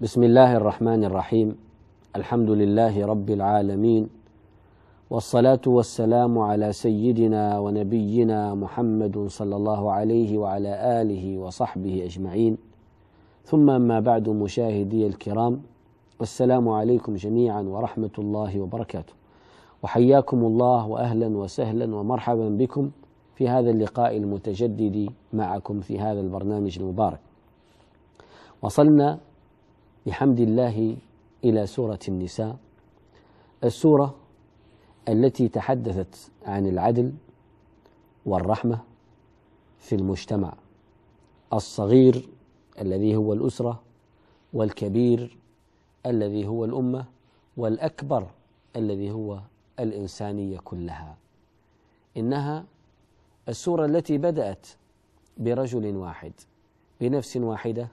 بسم الله الرحمن الرحيم الحمد لله رب العالمين والصلاة والسلام على سيدنا ونبينا محمد صلى الله عليه وعلى آله وصحبه أجمعين ثم أما بعد مشاهدي الكرام والسلام عليكم جميعا ورحمة الله وبركاته وحياكم الله وأهلا وسهلا ومرحبا بكم في هذا اللقاء المتجدد معكم في هذا البرنامج المبارك وصلنا بحمد الله إلى سورة النساء السورة التي تحدثت عن العدل والرحمة في المجتمع الصغير الذي هو الأسرة والكبير الذي هو الأمة والأكبر الذي هو الإنسانية كلها إنها السورة التي بدأت برجل واحد بنفس واحدة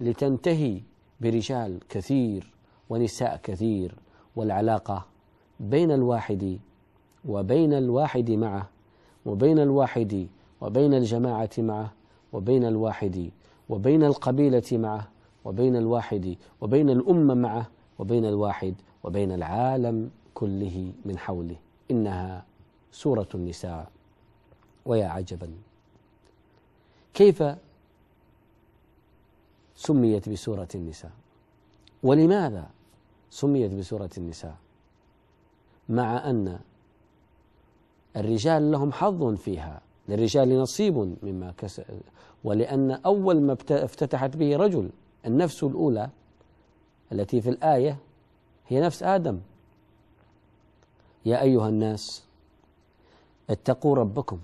لتنتهي برجال كثير ونساء كثير والعلاقة بين الواحد وبين الواحد معه وبين الواحد وبين الجماعة معه وبين الواحد وبين القبيلة معه وبين الواحد وبين الأمة معه وبين الواحد وبين العالم كله من حوله إنها سورة النساء ويا عجبا كيف سميت بسورة النساء ولماذا سميت بسورة النساء مع أن الرجال لهم حظ فيها للرجال نصيب مما كسب ولأن أول ما افتتحت به رجل النفس الأولى التي في الآية هي نفس آدم يا أيها الناس اتقوا ربكم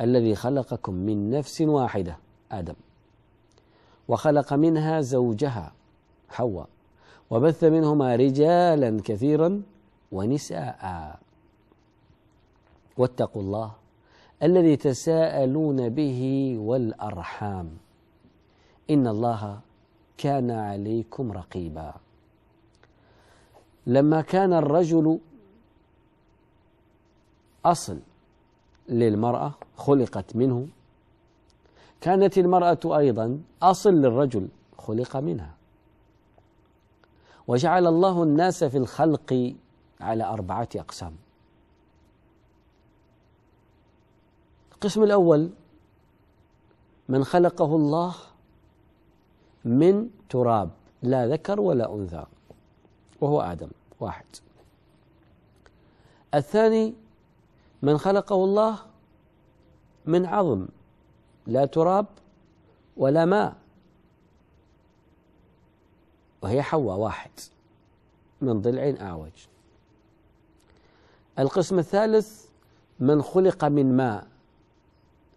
الذي خلقكم من نفس واحدة آدم وخلق منها زوجها حواء وبث منهما رجالا كثيرا ونساء واتقوا الله الذي تساءلون به والارحام ان الله كان عليكم رقيبا لما كان الرجل اصل للمراه خلقت منه كانت المرأة أيضا أصل للرجل خلق منها وجعل الله الناس في الخلق على أربعة أقسام القسم الأول من خلقه الله من تراب لا ذكر ولا أنثى وهو آدم واحد الثاني من خلقه الله من عظم لا تراب ولا ماء وهي حواء واحد من ضلع أعوج القسم الثالث من خلق من ماء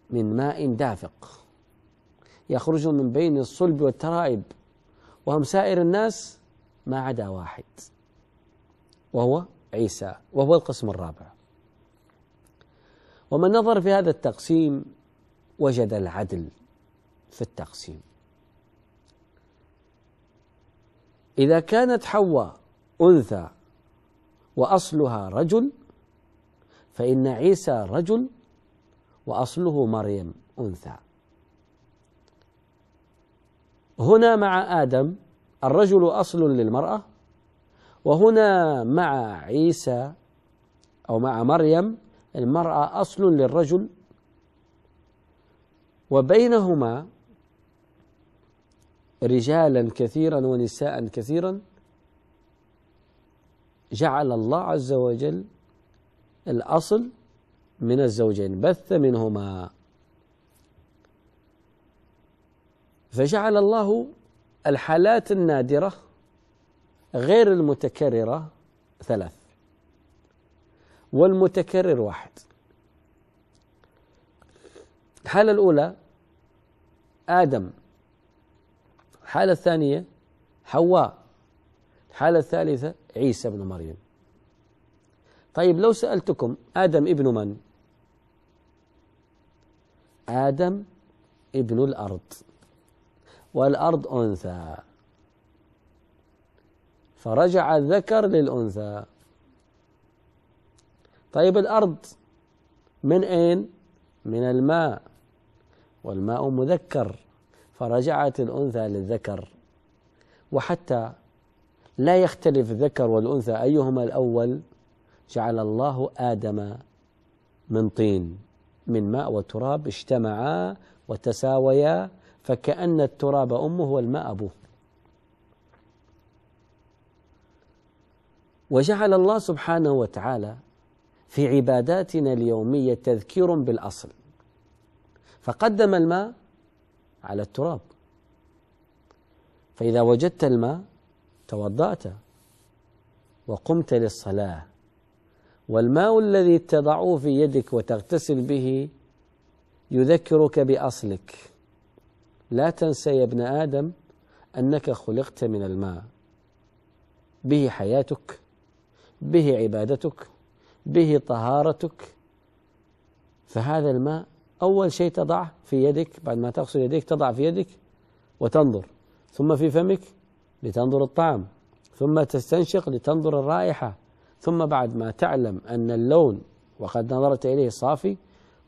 من ماء دافق يخرج من بين الصلب والترائب وهم سائر الناس ما عدا واحد وهو عيسى وهو القسم الرابع ومن نظر في هذا التقسيم وجد العدل في التقسيم إذا كانت حواء أنثى وأصلها رجل فإن عيسى رجل وأصله مريم أنثى هنا مع آدم الرجل أصل للمرأة وهنا مع عيسى أو مع مريم المرأة أصل للرجل وبينهما رجالا كثيرا ونساء كثيرا جعل الله عز وجل الأصل من الزوجين بث منهما فجعل الله الحالات النادرة غير المتكررة ثلاث والمتكرر واحد الحالة الأولى آدم الحالة الثانية حواء الحالة الثالثة عيسى بن مريم طيب لو سألتكم آدم ابن من؟ آدم ابن الأرض والأرض أنثى فرجع الذكر للأنثى طيب الأرض من أين؟ من الماء والماء مذكر فرجعت الأنثى للذكر وحتى لا يختلف الذكر والأنثى أيهما الأول جعل الله آدم من طين من ماء وتراب اجتمعا وتساويا فكأن التراب أمه والماء أبوه وجعل الله سبحانه وتعالى في عباداتنا اليومية تذكير بالأصل فقدم الماء على التراب فإذا وجدت الماء توضأت وقمت للصلاة والماء الذي تضعه في يدك وتغتسل به يذكرك بأصلك لا تنسى يا ابن آدم أنك خلقت من الماء به حياتك به عبادتك به طهارتك فهذا الماء أول شيء تضعه في يدك بعد ما تغسل يديك تضع في يدك وتنظر ثم في فمك لتنظر الطعم ثم تستنشق لتنظر الرائحة ثم بعد ما تعلم أن اللون وقد نظرت إليه صافي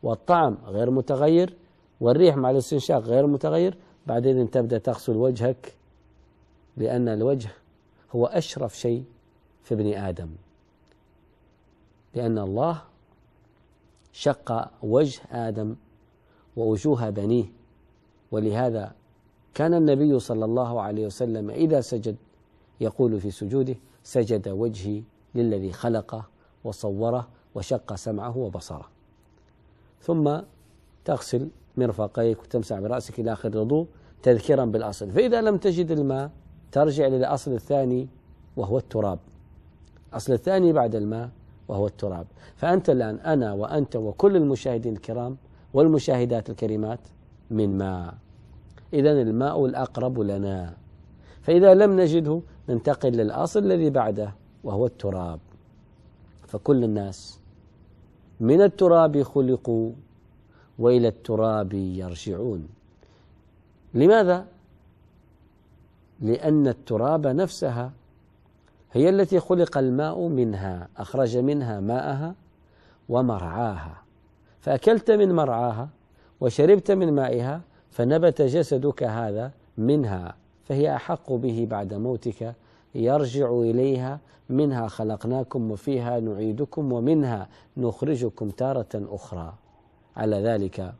والطعم غير متغير والريح مع الاستنشاق غير متغير بعدين تبدأ تغسل وجهك لأن الوجه هو أشرف شيء في ابن آدم لأن الله شق وجه آدم ووجوه بنيه ولهذا كان النبي صلى الله عليه وسلم إذا سجد يقول في سجوده سجد وجهي للذي خلقه وصوره وشق سمعه وبصره ثم تغسل مرفقيك وتمسح برأسك إلى آخر الوضوء تذكيرا بالأصل فإذا لم تجد الماء ترجع للأصل الثاني وهو التراب الأصل الثاني بعد الماء وهو التراب فأنت الآن أنا وأنت وكل المشاهدين الكرام والمشاهدات الكريمات من ماء إذا الماء الأقرب لنا فإذا لم نجده ننتقل للأصل الذي بعده وهو التراب فكل الناس من التراب خلقوا والى التراب يرجعون لماذا لان التراب نفسها هي التي خلق الماء منها أخرج منها ماءها ومرعاها فأكلت من مرعاها وشربت من مائها فنبت جسدك هذا منها فهي أحق به بعد موتك يرجع إليها منها خلقناكم وفيها نعيدكم ومنها نخرجكم تارة أخرى على ذلك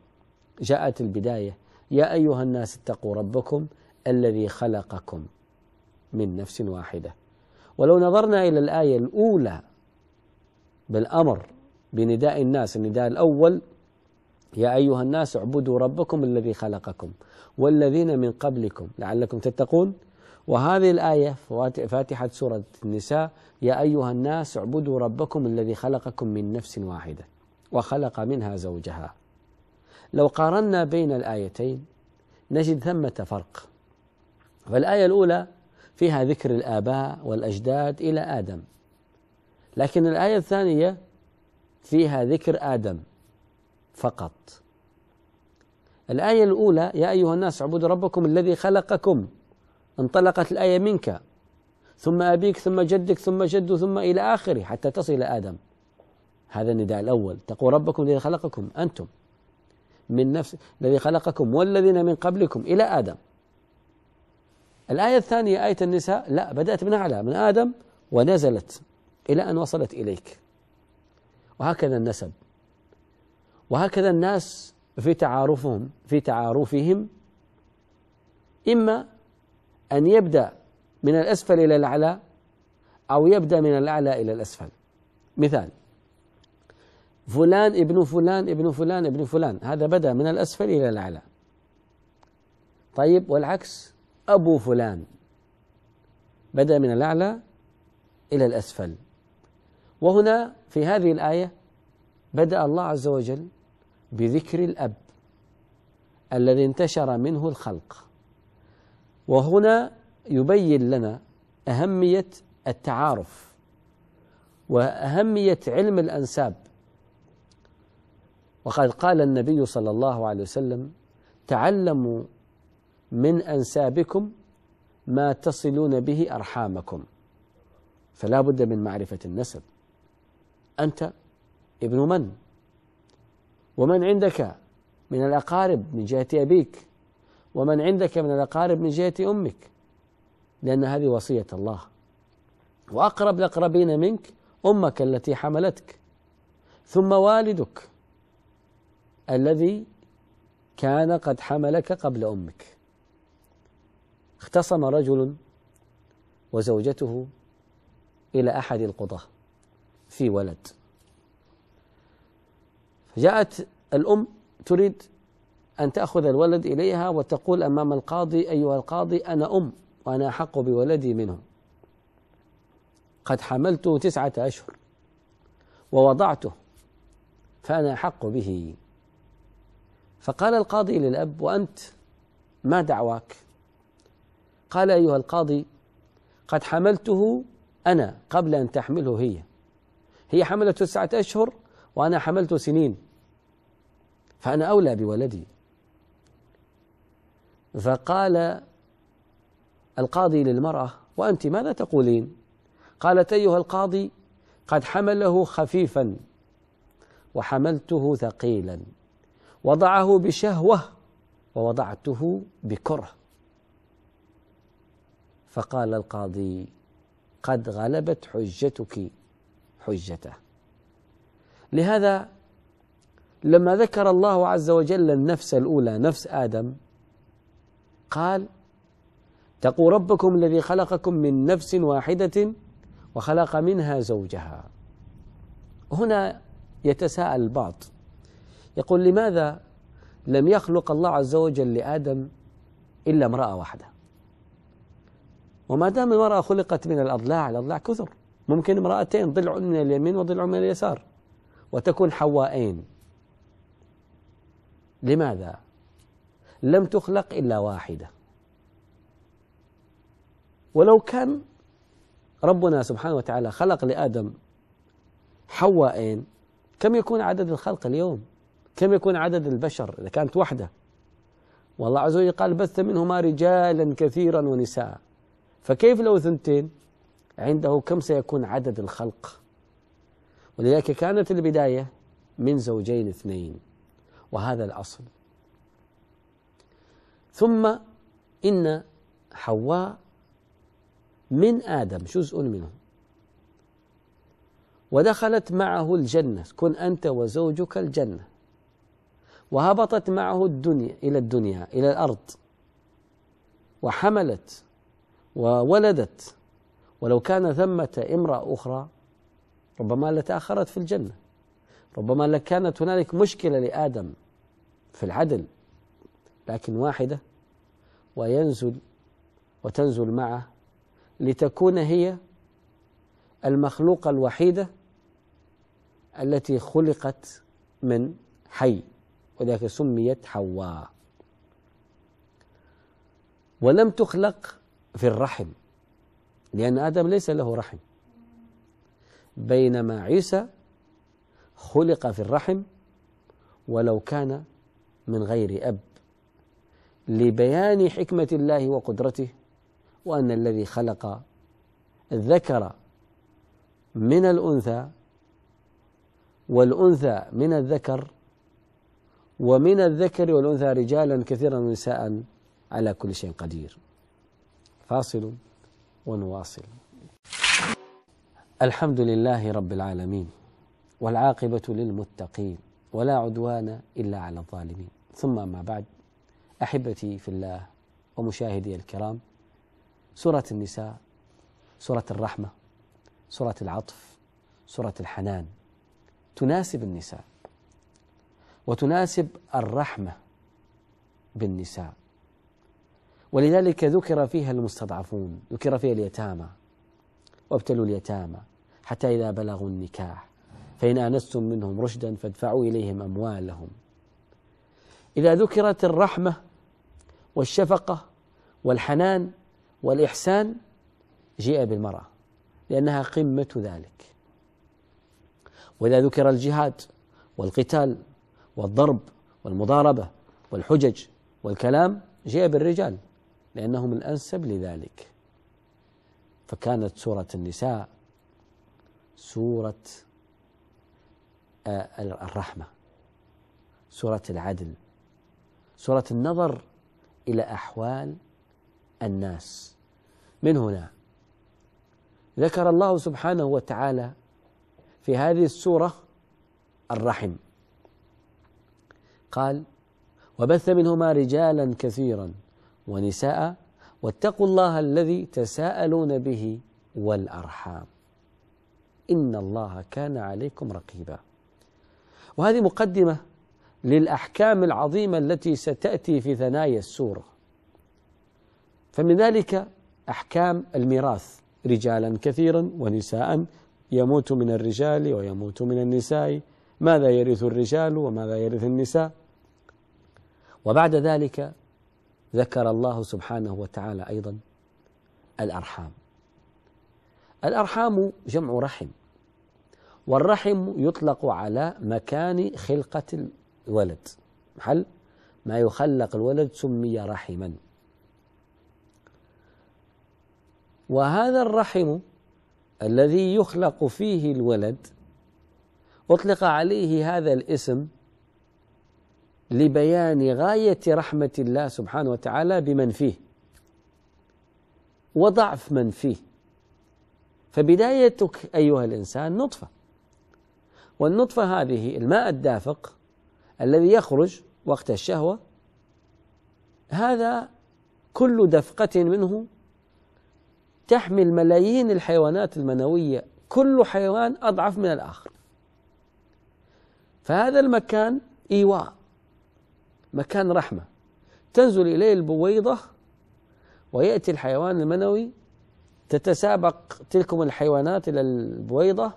جاءت البداية يا أيها الناس اتقوا ربكم الذي خلقكم من نفس واحده ولو نظرنا إلى الآية الأولى بالأمر بنداء الناس النداء الأول يا أيها الناس اعبدوا ربكم الذي خلقكم والذين من قبلكم لعلكم تتقون وهذه الآية فاتحة سورة النساء يا أيها الناس اعبدوا ربكم الذي خلقكم من نفس واحدة وخلق منها زوجها لو قارنا بين الآيتين نجد ثمة فرق فالآية الأولى فيها ذكر الآباء والأجداد إلى آدم لكن الآية الثانية فيها ذكر آدم فقط الآية الأولى يا أيها الناس اعبدوا ربكم الذي خلقكم انطلقت الآية منك ثم أبيك ثم جدك ثم جد ثم إلى آخره حتى تصل إلى آدم هذا النداء الأول تقوا ربكم الذي خلقكم أنتم من نفس الذي خلقكم والذين من قبلكم إلى آدم الآية الثانية آية النساء لا بدأت من أعلى من آدم ونزلت إلى أن وصلت إليك وهكذا النسب وهكذا الناس في تعارفهم في تعارفهم إما أن يبدأ من الأسفل إلى الأعلى أو يبدأ من الأعلى إلى الأسفل مثال فلان ابن فلان ابن فلان ابن فلان هذا بدأ من الأسفل إلى الأعلى طيب والعكس أبو فلان بدأ من الأعلى إلى الأسفل وهنا في هذه الآية بدأ الله عز وجل بذكر الأب الذي انتشر منه الخلق وهنا يبين لنا أهمية التعارف وأهمية علم الأنساب وقد قال النبي صلى الله عليه وسلم تعلموا من أنسابكم ما تصلون به أرحامكم فلا بد من معرفة النسب أنت ابن من ومن عندك من الأقارب من جهة أبيك ومن عندك من الأقارب من جهة أمك لأن هذه وصية الله وأقرب الأقربين منك أمك التي حملتك ثم والدك الذي كان قد حملك قبل أمك اختصم رجل وزوجته إلى أحد القضاة في ولد جاءت الأم تريد أن تأخذ الولد إليها وتقول أمام القاضي أيها القاضي أنا أم وأنا أحق بولدي منه قد حملته تسعة أشهر ووضعته فأنا أحق به فقال القاضي للأب وأنت ما دعواك قال أيها القاضي قد حملته أنا قبل أن تحمله هي هي حملت تسعة أشهر وأنا حملت سنين فأنا أولى بولدي فقال القاضي للمرأة وأنت ماذا تقولين قالت أيها القاضي قد حمله خفيفا وحملته ثقيلا وضعه بشهوة ووضعته بكره فقال القاضي قد غلبت حجتك حجته لهذا لما ذكر الله عز وجل النفس الاولى نفس ادم قال اتقوا ربكم الذي خلقكم من نفس واحده وخلق منها زوجها هنا يتساءل البعض يقول لماذا لم يخلق الله عز وجل لادم الا امراه واحده وما دام المرأة خلقت من الأضلاع الأضلاع كثر ممكن امرأتين ضلع من اليمين وضلع من اليسار وتكون حوائين لماذا لم تخلق إلا واحدة ولو كان ربنا سبحانه وتعالى خلق لآدم حوائين كم يكون عدد الخلق اليوم كم يكون عدد البشر إذا كانت واحدة والله عز وجل قال بث منهما رجالا كثيرا ونساء فكيف لو ثنتين عنده كم سيكون عدد الخلق ولذلك كانت البداية من زوجين اثنين وهذا الأصل ثم إن حواء من آدم جزء منه ودخلت معه الجنة كن أنت وزوجك الجنة وهبطت معه الدنيا إلى الدنيا إلى الأرض وحملت وولدت ولو كان ثمة امرأة أخرى ربما لتأخرت في الجنة ربما لكانت هنالك مشكلة لآدم في العدل لكن واحدة وينزل وتنزل معه لتكون هي المخلوقة الوحيدة التي خلقت من حي ولذلك سميت حواء ولم تخلق في الرحم لأن آدم ليس له رحم بينما عيسى خلق في الرحم ولو كان من غير أب لبيان حكمة الله وقدرته وأن الذي خلق الذكر من الأنثى والأنثى من الذكر ومن الذكر والأنثى رجالا كثيرا ونساء على كل شيء قدير فاصل ونواصل الحمد لله رب العالمين والعاقبة للمتقين ولا عدوان إلا على الظالمين ثم ما بعد أحبتي في الله ومشاهدي الكرام سورة النساء سورة الرحمة سورة العطف سورة الحنان تناسب النساء وتناسب الرحمة بالنساء ولذلك ذكر فيها المستضعفون ذكر فيها اليتامى وابتلوا اليتامى حتى إذا بلغوا النكاح فإن آنستم منهم رشدا فادفعوا إليهم أموالهم إذا ذكرت الرحمة والشفقة والحنان والإحسان جيء بالمرأة لأنها قمة ذلك وإذا ذكر الجهاد والقتال والضرب والمضاربة والحجج والكلام جاء بالرجال لأنهم الأنسب لذلك فكانت سورة النساء سورة آه، الرحمة سورة العدل سورة النظر إلى أحوال الناس من هنا ذكر الله سبحانه وتعالى في هذه السورة الرحم قال وبث منهما رجالا كثيرا ونساء واتقوا الله الذي تساءلون به والأرحام إن الله كان عليكم رقيبا وهذه مقدمة للأحكام العظيمة التي ستأتي في ثنايا السورة فمن ذلك أحكام الميراث رجالا كثيرا ونساء يموت من الرجال ويموت من النساء ماذا يرث الرجال وماذا يرث النساء وبعد ذلك ذكر الله سبحانه وتعالى أيضا الأرحام الأرحام جمع رحم والرحم يطلق على مكان خلقة الولد محل ما يخلق الولد سمي رحما وهذا الرحم الذي يخلق فيه الولد أطلق عليه هذا الاسم لبيان غاية رحمة الله سبحانه وتعالى بمن فيه وضعف من فيه فبدايتك أيها الإنسان نطفة والنطفة هذه الماء الدافق الذي يخرج وقت الشهوة هذا كل دفقة منه تحمل ملايين الحيوانات المنوية كل حيوان أضعف من الآخر فهذا المكان إيواء مكان رحمة تنزل إليه البويضة ويأتي الحيوان المنوي تتسابق تلكم الحيوانات إلى البويضة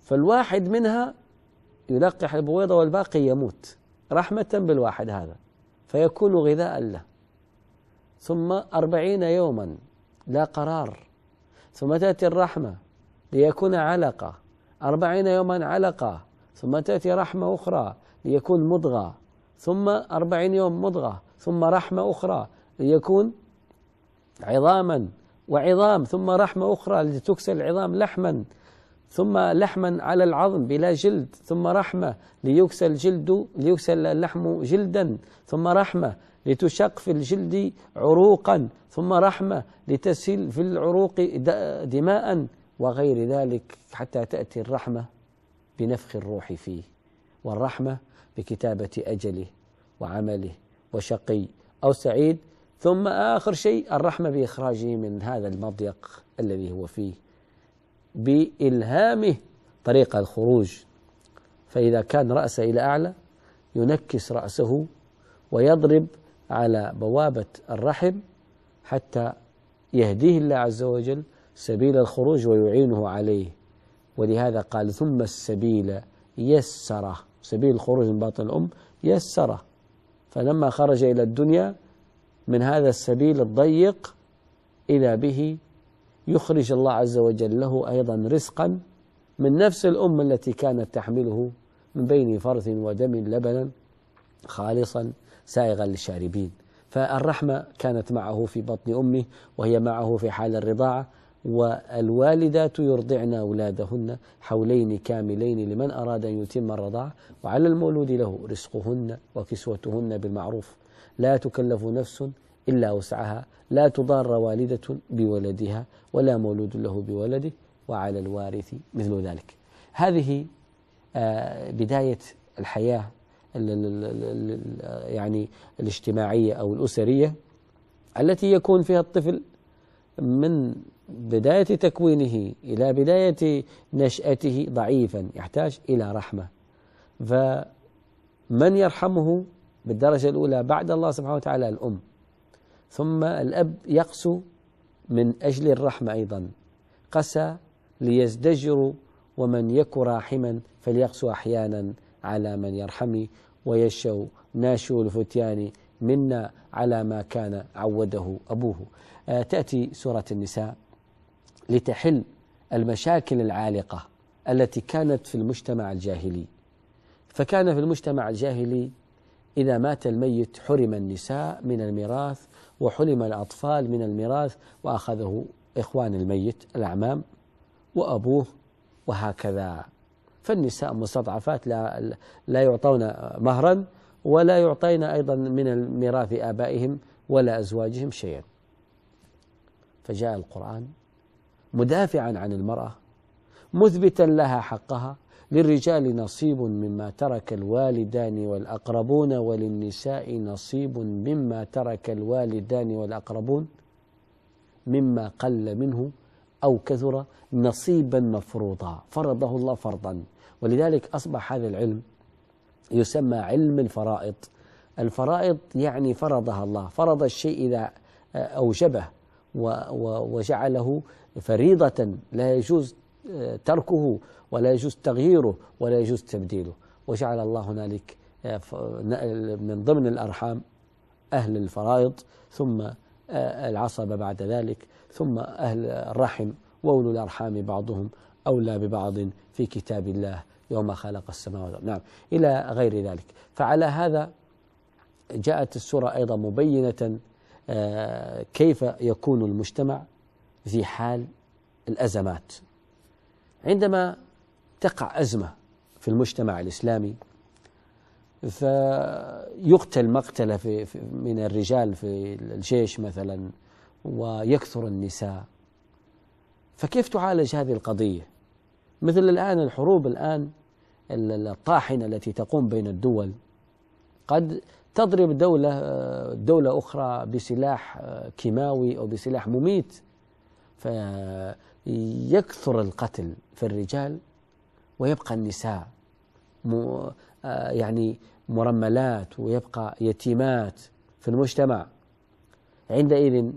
فالواحد منها يلقح البويضة والباقي يموت رحمة بالواحد هذا فيكون غذاء له ثم أربعين يوما لا قرار ثم تأتي الرحمة ليكون علقة أربعين يوما علقة ثم تأتي رحمة أخرى ليكون مضغة ثم أربعين يوم مضغة ثم رحمة أخرى ليكون عظاما وعظام ثم رحمة أخرى لتكسر العظام لحما ثم لحما على العظم بلا جلد ثم رحمة ليكسى الجلد ليكسى اللحم جلدا ثم رحمة لتشق في الجلد عروقا ثم رحمة لتسيل في العروق دماء وغير ذلك حتى تأتي الرحمة بنفخ الروح فيه والرحمة بكتابة أجله وعمله وشقي أو سعيد ثم آخر شيء الرحمة بإخراجه من هذا المضيق الذي هو فيه بإلهامه طريق الخروج فإذا كان رأسه إلى أعلى ينكس رأسه ويضرب على بوابة الرحم حتى يهديه الله عز وجل سبيل الخروج ويعينه عليه ولهذا قال ثم السبيل يسره سبيل الخروج من باطن الأم يسره فلما خرج إلى الدنيا من هذا السبيل الضيق إذا به يخرج الله عز وجل له أيضا رزقا من نفس الأم التي كانت تحمله من بين فرث ودم لبنا خالصا سائغا للشاربين فالرحمة كانت معه في بطن أمه وهي معه في حال الرضاعة والوالدات يرضعن أولادهن حولين كاملين لمن أراد أن يتم الرضاعة وعلى المولود له رزقهن وكسوتهن بالمعروف لا تكلف نفس إلا وسعها لا تضار والدة بولدها ولا مولود له بولده وعلى الوارث مثل ذلك هذه آه، بداية الحياة يعني الاجتماعية أو الأسرية التي يكون فيها الطفل من بداية تكوينه إلى بداية نشأته ضعيفا يحتاج إلى رحمة فمن يرحمه بالدرجة الأولى بعد الله سبحانه وتعالى الأم ثم الأب يقسو من أجل الرحمة أيضا قسى ليزدجر ومن يك راحما فليقسو أحيانا على من يرحمي ويشو ناشو الفتيان منا على ما كان عوده أبوه آه، تأتي سورة النساء لتحل المشاكل العالقة التي كانت في المجتمع الجاهلي فكان في المجتمع الجاهلي إذا مات الميت حرم النساء من الميراث وحرم الأطفال من الميراث وأخذه إخوان الميت الأعمام وأبوه وهكذا فالنساء مستضعفات لا, لا يعطون مهرا ولا يعطين أيضا من الميراث آبائهم ولا أزواجهم شيئا فجاء القرآن مدافعا عن المرأة مثبتا لها حقها للرجال نصيب مما ترك الوالدان والأقربون وللنساء نصيب مما ترك الوالدان والأقربون مما قل منه أو كثر نصيبا مفروضا فرضه الله فرضا ولذلك أصبح هذا العلم يسمى علم الفرائض الفرائض يعني فرضها الله فرض الشيء إذا أوجبه وجعله فريضة لا يجوز آه، تركه ولا يجوز تغييره ولا يجوز تبديله وجعل الله هنالك آه، من ضمن الأرحام أهل الفرائض ثم آه، العصبة بعد ذلك ثم أهل الرحم وأولو الأرحام بعضهم أولى ببعض في كتاب الله يوم خلق السماوات نعم إلى غير ذلك فعلى هذا جاءت السورة أيضا مبينة آه، كيف يكون المجتمع في حال الأزمات عندما تقع أزمة في المجتمع الإسلامي فيقتل مقتلة في من الرجال في الجيش مثلا ويكثر النساء فكيف تعالج هذه القضية مثل الآن الحروب الآن الطاحنة التي تقوم بين الدول قد تضرب دولة دولة أخرى بسلاح آه، كيماوي أو بسلاح مميت فيكثر القتل في الرجال ويبقى النساء آه، يعني مرملات ويبقى يتيمات في المجتمع عندئذ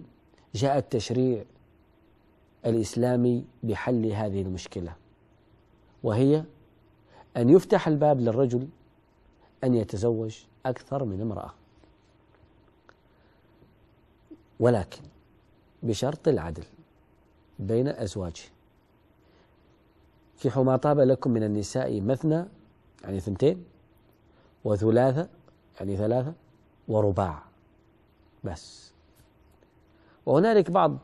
جاء التشريع الإسلامي بحل هذه المشكلة وهي أن يفتح الباب للرجل أن يتزوج أكثر من امرأة ولكن بشرط العدل بين أزواجه كحوا ما طاب لكم من النساء مثنى يعني ثنتين وثلاثة يعني ثلاثة ورباع بس وهنالك بعض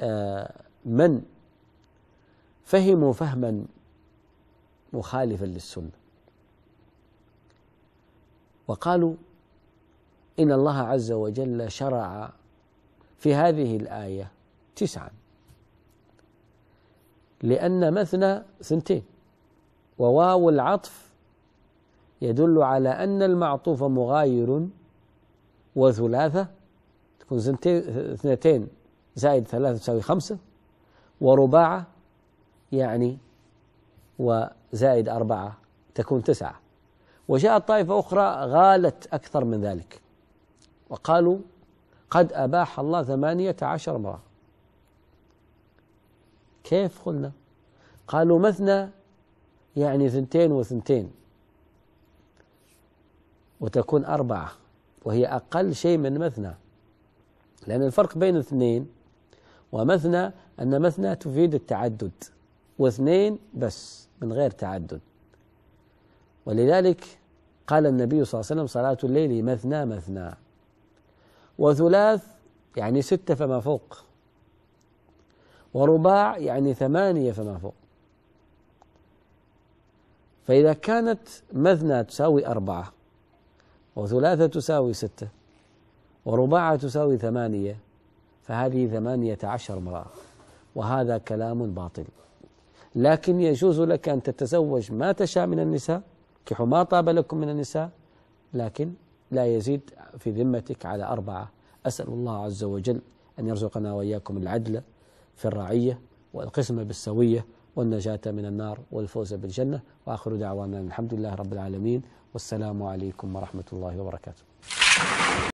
آه، من فهموا فهما مخالفا للسنه وقالوا إن الله عز وجل شرع في هذه الآية تسعا لأن مثنى ثنتين وواو العطف يدل على أن المعطوف مغاير وثلاثة تكون اثنتين زائد ثلاثة تساوي خمسة ورباعة يعني وزائد أربعة تكون تسعة وجاءت طائفة أخرى غالت أكثر من ذلك وقالوا قد أباح الله ثمانية عشر امرأة كيف قلنا قالوا مثنى يعني ثنتين وثنتين وتكون أربعة وهي أقل شيء من مثنى لأن الفرق بين اثنين ومثنى أن مثنى تفيد التعدد واثنين بس من غير تعدد ولذلك قال النبي صلى الله عليه وسلم صلاة الليل مثنى مثنى وثلاث يعني ستة فما فوق ورباع يعني ثمانية فما فوق فإذا كانت مثنى تساوي أربعة وثلاثة تساوي ستة ورباعة تساوي ثمانية فهذه ثمانية عشر امرأة وهذا كلام باطل لكن يجوز لك أن تتزوج ما تشاء من النساء نكحوا ما طاب لكم من النساء لكن لا يزيد في ذمتك على أربعة أسأل الله عز وجل أن يرزقنا وإياكم العدل في الرعية والقسمة بالسوية والنجاة من النار والفوز بالجنة وآخر دعوانا الحمد لله رب العالمين والسلام عليكم ورحمة الله وبركاته